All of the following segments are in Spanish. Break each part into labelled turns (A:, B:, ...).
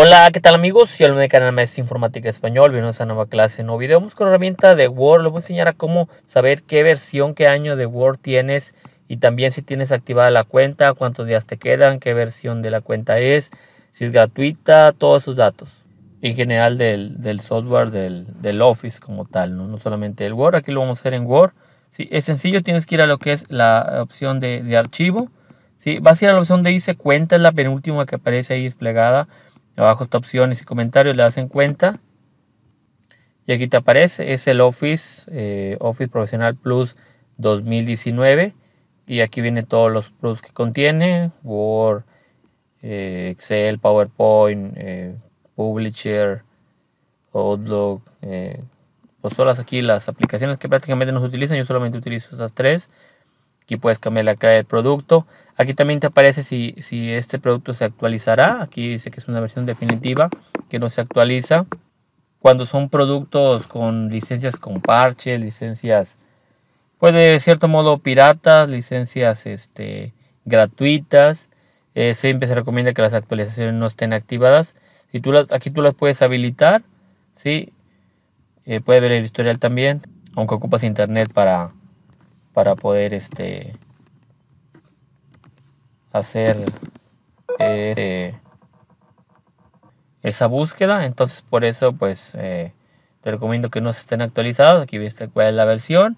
A: Hola, ¿qué tal amigos? Si el canal Maestro Informática Español, bienvenidos a nueva clase, no video. Vamos con la herramienta de Word. lo voy a enseñar a cómo saber qué versión, qué año de Word tienes y también si tienes activada la cuenta, cuántos días te quedan, qué versión de la cuenta es, si es gratuita, todos esos datos. En general del, software, del, Office como tal, ¿no? solamente el Word. Aquí lo vamos a hacer en Word. Sí, es sencillo, tienes que ir a lo que es la opción de, archivo. ¿sí? Vas a ir a la opción de dice cuenta, es la penúltima que aparece ahí desplegada Abajo está opciones y comentarios, le das en cuenta. Y aquí te aparece, es el Office, eh, Office Profesional Plus 2019. Y aquí viene todos los plus que contiene, Word, eh, Excel, PowerPoint, eh, Publisher, Outlook, pues todas aquí las aplicaciones que prácticamente nos utilizan, yo solamente utilizo esas tres. Aquí puedes cambiar la clave del producto. Aquí también te aparece si, este producto se actualizará. Aquí dice que es una versión definitiva que no se actualiza. Cuando son productos con licencias con parches, licencias, pues de cierto modo piratas, licencias este, gratuitas, eh, siempre se recomienda que las actualizaciones no estén activadas. tú aquí tú las puedes habilitar, ¿sí? Eh, puedes ver el historial también, aunque ocupas internet para, para poder este hacer este, esa búsqueda entonces por eso pues eh, te recomiendo que no se estén actualizados aquí viste cuál es la versión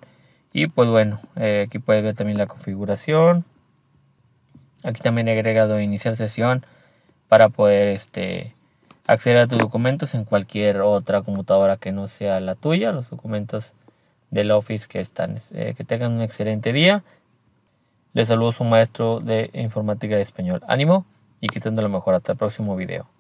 A: y pues bueno eh, aquí puedes ver también la configuración aquí también he agregado iniciar sesión para poder este acceder a tus documentos en cualquier otra computadora que no sea la tuya los documentos del Office que están. Eh, que tengan un excelente día. Les saludo su maestro de informática de español. Ánimo y quitando lo mejor. Hasta el próximo video.